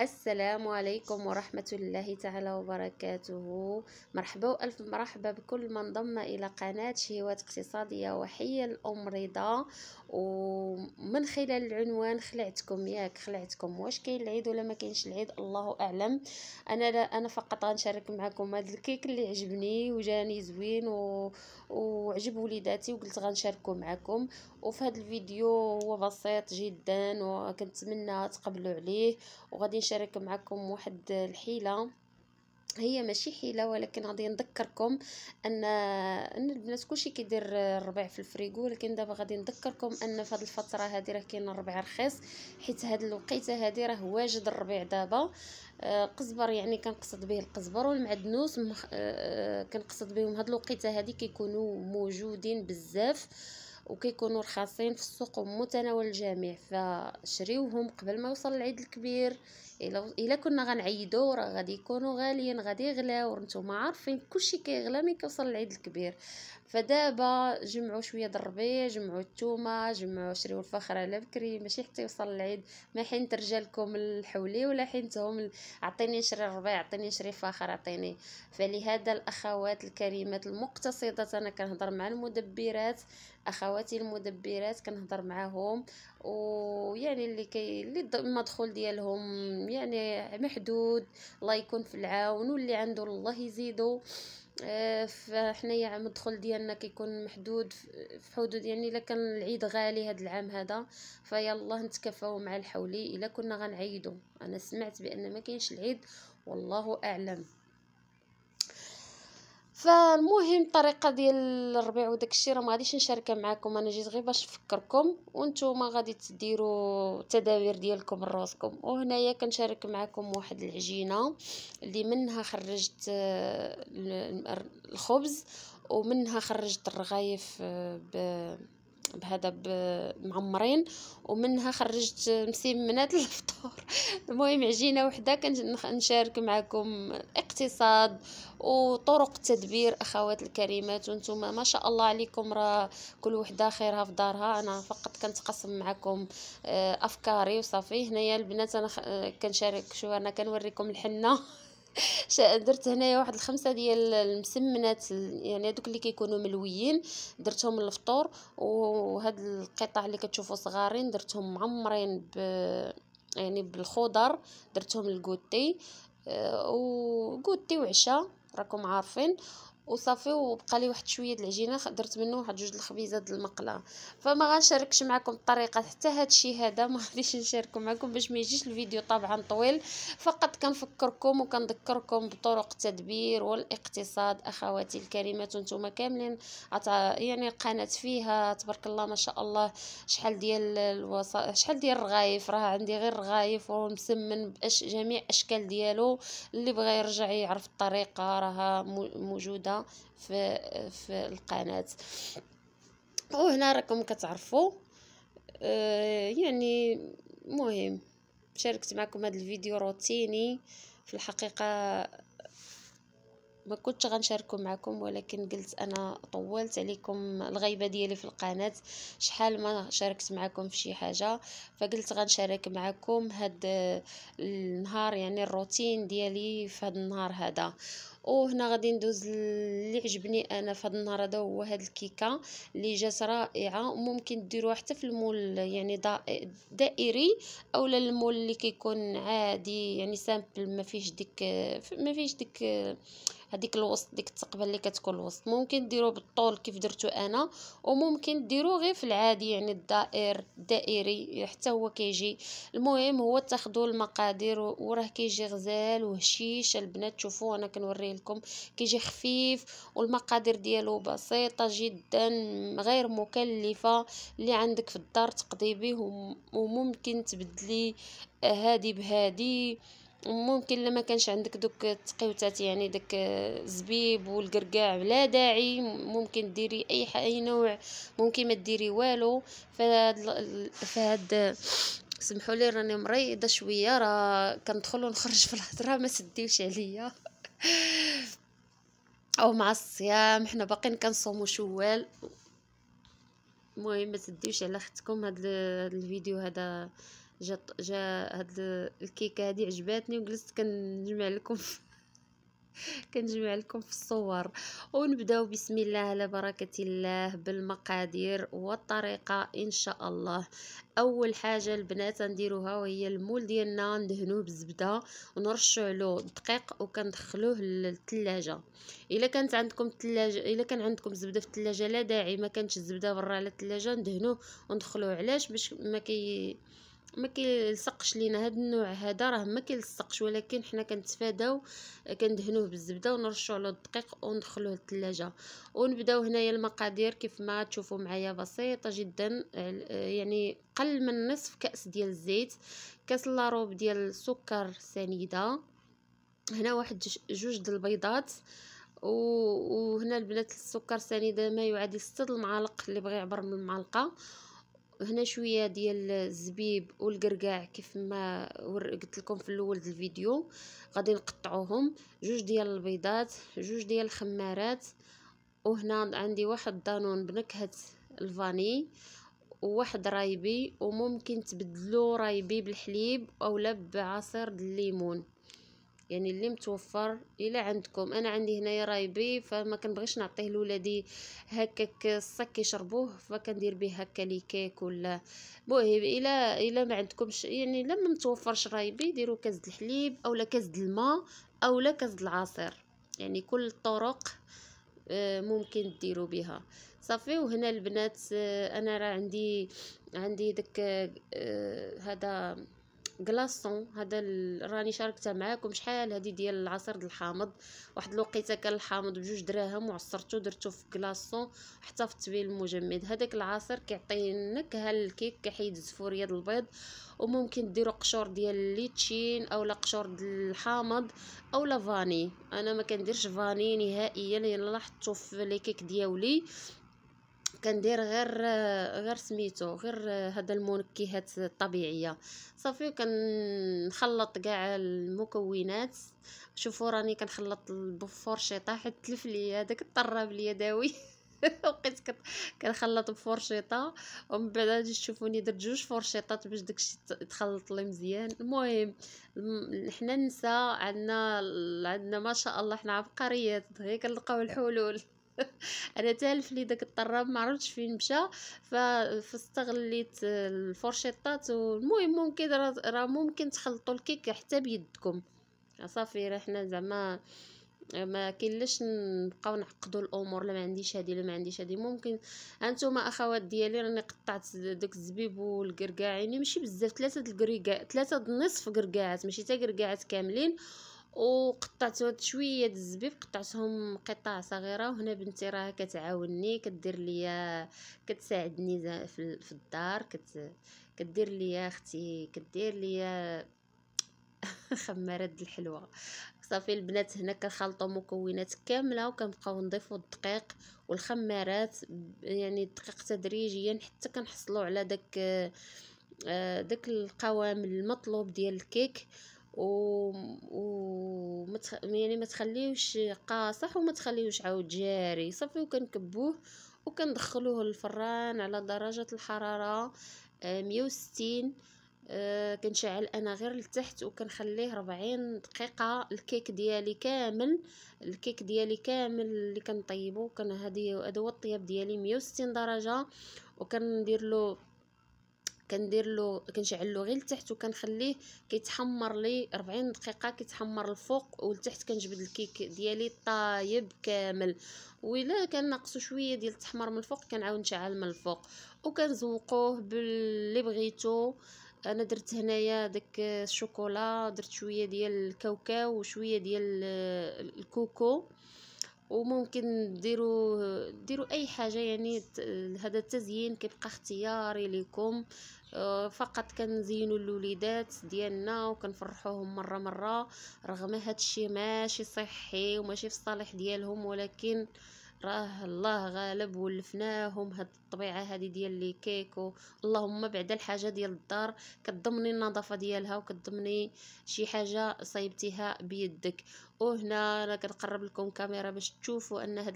السلام عليكم ورحمة الله تعالى وبركاته مرحبا وألف مرحبا بكل من ضم إلى قناة شهوات اقتصادية وحية الأم رضا ومن خلال العنوان خلعتكم ياك خلعتكم واش كاين العيد ولا ما كاينش العيد الله أعلم أنا لا أنا فقط غنشارك معكم هذا الكيك اللي عجبني وجاني زوين و... وعجب وليداتي وقلت غنشاركو معكم وفي هذا الفيديو هو بسيط جدا وكنتمنى تقبلوا عليه وغادي نشارك معكم واحد الحيله هي ماشي حيله ولكن غادي نذكركم ان ان البنات كلشي كيدير الربيع في الفريغو ولكن دابا غادي نذكركم ان في هذه الفتره هذه راه كاين الربيع رخيص حيت هذه الوقيته هذه راه واجد الربيع دابا آه، قزبر يعني كنقصد به القزبر والمعدنوس آه، آه، كنقصد بهم هاد الوقيته هذه كيكونوا موجودين بزاف وكيكونوا رخاصين في السوق ومتناول الجميع فشريوهم قبل ما يوصل العيد الكبير الا الا كنا غنعيدو راه غادي يكونوا غاليين غادي يغلاو نتوما عارفين كلشي كيغلى ملي كيوصل العيد الكبير فدابا جمعوا شويه د الربيع جمعوا التومه جمعوا شريو الفخره على بكري ماشي حتى يوصل العيد ما حين ترجع لكم الحولي ولا حين تهم عطيني نشري الربيع عطيني نشري فخر عطيني فلهذا الاخوات الكريمات المقتصدات انا كنهضر مع المدبرات اخواتي المدبرات كنهضر معاهم ويعني اللي كي اللي المدخول ديالهم يعني محدود الله يكون في العون واللي عنده الله يزيدو آه، فحنايا الدخل ديالنا كيكون محدود في حدود يعني الا كان العيد غالي هذا العام هذا فيلا نتكافاو مع الحولي الا كنا غنعيدو انا سمعت بان ما كاينش العيد والله اعلم فالمهم الطريقه ديال الربيع وداك الشيء راه ما غاديش نشاركها معكم انا جيت غير باش نفكركم وانتم غادي تديروا التدابير ديالكم لراسكم وهنايا كنشارك معكم واحد العجينه اللي منها خرجت آه، الخبز ومنها خرجت الرغايف آه، ب بهذا معمرين ومنها خرجت هذا الفطور المهم عجينه وحده نشارك معكم اقتصاد وطرق تدبير اخوات الكريمات وانتم ما شاء الله عليكم راه كل وحده خيرها في دارها انا فقط كنتقسم معكم آه، افكاري وصافي هنايا البنات انا آه، كنشارك شو انا كنوريكم الحنه درت هنايا واحد الخمسه ديال المسمنات يعني هذوك اللي كيكونوا ملويين درتهم للفطور وهاد القطع اللي كتشوفوا صغارين درتهم معمرين ب يعني بالخضر درتهم الكوتي آه، وكوتي وعشاء راكم عارفين وصافي وبقى لي واحد شويه د العجينه درت منه واحد جوج الخبيزه د المقله فما غنشاركش معكم الطريقه حتى هذا الشيء هذا ما غاديش نشاركو معكم باش ما يجيش الفيديو طبعا طويل فقط كنفكركم وكنذكركم بطرق التدبير والاقتصاد اخواتي الكريمات وانتم كاملين يعني القناه فيها تبارك الله ما شاء الله شحال ديال الوصا... شحال ديال الرغايف راه عندي غير الرغايف ومسمن بجميع اشكال ديالو اللي بغى يرجع يعرف الطريقه راها موجوده في في القناه وهنا راكم كتعرفوا آه، يعني مهم شاركت معكم هذا الفيديو روتيني في الحقيقه ما كنتش غنشاركو معكم ولكن قلت انا طولت عليكم الغيبه ديالي في القناه شحال ما شاركت معكم في شي حاجه فقلت غنشارك معكم هاد النهار يعني الروتين ديالي في هاد النهار هذا وهنا غادي ندوز اللي عجبني انا في هذا النهار هذا هو هاد الكيكه اللي جات رائعه ممكن ديروها حتى في المول يعني دائري اولا المول اللي كيكون عادي يعني سامبل ما فيهش ديك ما فيهش ديك هذيك الوسط ديك التقبل اللي كتكون الوسط ممكن ديرو بالطول كيف درتو انا وممكن ديرو غير في العادي يعني الدائر الدائري حتى هو كيجي المهم هو تاخذوا المقادير وراه كيجي غزال وهشيش البنات شوفوا انا كنوري لكم كيجي خفيف والمقادير ديالو بسيطه جدا غير مكلفه اللي عندك في الدار تقضي به وممكن تبدلي هادي بهادي ممكن لما كانش عندك دوك التقيوتات يعني داك الزبيب والقرقاع بلا داعي ممكن ديري اي اي نوع ممكن ما ديري والو فهاد فهاد سمحوا لي راني مريضه شويه راه كندخل ونخرج في الهضره ما سديوش عليا او مع الصيام حنا باقيين كنصوموا شوال المهم ما تديوش على اختكم هاد الفيديو هذا جا جا هاد الكيكه هادي عجباتني وجلست كنجمع لكم كنجمع لكم في الصور ونبداو بسم الله على بركه الله بالمقادير والطريقه ان شاء الله اول حاجه البنات نديروها وهي المول ديالنا ندهنوه بالزبده ونرشوا له الدقيق وكندخلوه للثلاجه الا كانت عندكم الثلاجه الا كان عندكم زبده في الثلاجه لا داعي ما كانتش الزبده برا على الثلاجه ندهنوه وندخلوه علاش باش ما كي ما كيلصقش لينا هاد النوع هذا راه ما كيلصقش ولكن حنا كنتفاداو كندهنوه بالزبده ونرشو على الدقيق وندخلوه للثلاجه ونبداو هنايا المقادير كيف ما تشوفوا معايا بسيطه جدا يعني قل من نصف كاس ديال الزيت كاس لاروب ديال السكر سنيده هنا واحد جوج د البيضات وهنا البنات السكر سنيده ما يعادل 6 المعالق اللي بغى يعبر من المعلقه هنا شويه ديال الزبيب والقرقاع كيف ما قلت لكم في الاول الفيديو غادي نقطعوهم جوج ديال البيضات جوج ديال الخمارات وهنا عندي واحد دانون بنكهه الفاني وواحد رايبي وممكن تبدلو رايبي بالحليب اولا بعصير الليمون يعني اللي متوفر الا عندكم انا عندي هنايا رايبي فما كنبغيش نعطيه لولادي هكاك الصك يشربوه فكندير به هكا لي كيك ولا المهم الا الا ما عندكمش يعني لما متوفرش رايبي ديروا كاس الحليب اولا كاس الماء اولا كاس العصير يعني كل الطرق آه، ممكن ديروا بها صافي وهنا البنات آه، انا راه عندي عندي داك آه، هذا كلاصون هذا راني شاركته معاكم شحال هذه ديال العصير ديال الحامض واحد الوقيته كان الحامض بجوج دراهم وعصرته درته في كلاصون في التبيل المجمد هذاك العصير كيعطي النكهه للكيك كيحيد الزفوريه ديال البيض وممكن ديروا قشور ديال الليتشين اولا قشور ديال الحامض اولا فاني انا ما كنديرش فاني نهائيا لان لاحظتوا في لي كيك ديالي كندير غير غير سميتو غير هذا المنكهات الطبيعيه صافي كنخلط كاع المكونات شوفوا راني كنخلط بفرشيطه حيت تلف لي هذاك الطراب اليدوي بقيت كنخلط بفرشيطه ومن بعد غادي تشوفوني درت جوج فرشيطات باش داكشي تخلط لي مزيان المهم حنا النساء عندنا عندنا ما شاء الله حنا عبقريات دغيا كنلقاو الحلول انا تالف لي داك الطراب ما عرفتش فين مشى فاستغليت الفرشيطات والمهم ممكن راه ممكن تخلطوا الكيك حتى بيدكم صافي راه حنا زعما ما كاينلاش نبقاو نعقدوا الامور لا ما عنديش هذه لا ما عنديش هذه ممكن انتم اخوات ديالي راني قطعت داك الزبيب والقرقاع يعني ماشي بزاف ثلاثه الكريكا ثلاثه النصف قرقاعات ماشي حتى قرقاعات كاملين وقطعت شويه د الزبيب قطعتهم قطع صغيره وهنا بنتي راه كتعاوني كدير ليا كتساعدني في الدار كت كدير ليا اختي كدير ليا خمارات الحلوه صافي البنات هنا كنخلطوا مكونات كامله وكنبقاو نضيفوا الدقيق والخمارات يعني الدقيق تدريجيا حتى كنحصلوا على داك آه، داك القوام المطلوب ديال الكيك و, و... متخ... يعني ما تخليوش قاصح وما تخليوش عاود جاري صافي وكنكبوه وكندخلوه للفران على درجه الحراره 160 آه،, أه كنشعل انا غير لتحت وكنخليه 40 دقيقه الكيك ديالي كامل الكيك ديالي كامل اللي كنطيبو كان هذه هذا هو الطياب ديالي 160 درجه وكندير له كندير له كنشعل له غير لتحت وكنخليه كيتحمر لي 40 دقيقه كيتحمر الفوق ولتحت كنجبد الكيك ديالي طايب كامل وإلا كان ناقصو شويه ديال التحمر من الفوق كنعاود نشعل من الفوق وكنزوقوه باللي بغيتو انا درت هنايا داك الشوكولا درت شويه ديال الكاوكاو وشويه ديال الكوكو وممكن ديروا ديروا اي حاجه يعني هذا التزيين كيبقى اختياري لكم آه، فقط كنزينوا الوليدات ديالنا وكنفرحوهم مره مره رغم هذا الشيء ماشي صحي وماشي في الصالح ديالهم ولكن راه الله غالب ولفناهم هاد الطبيعه هادي ديال لي كيكو اللهم بعد الحاجه ديال الدار كتضمني النظافه ديالها وكتضمني شي حاجه صايبتيها بيدك وهنا انا كنقرب لكم كاميرا باش تشوفوا ان هاد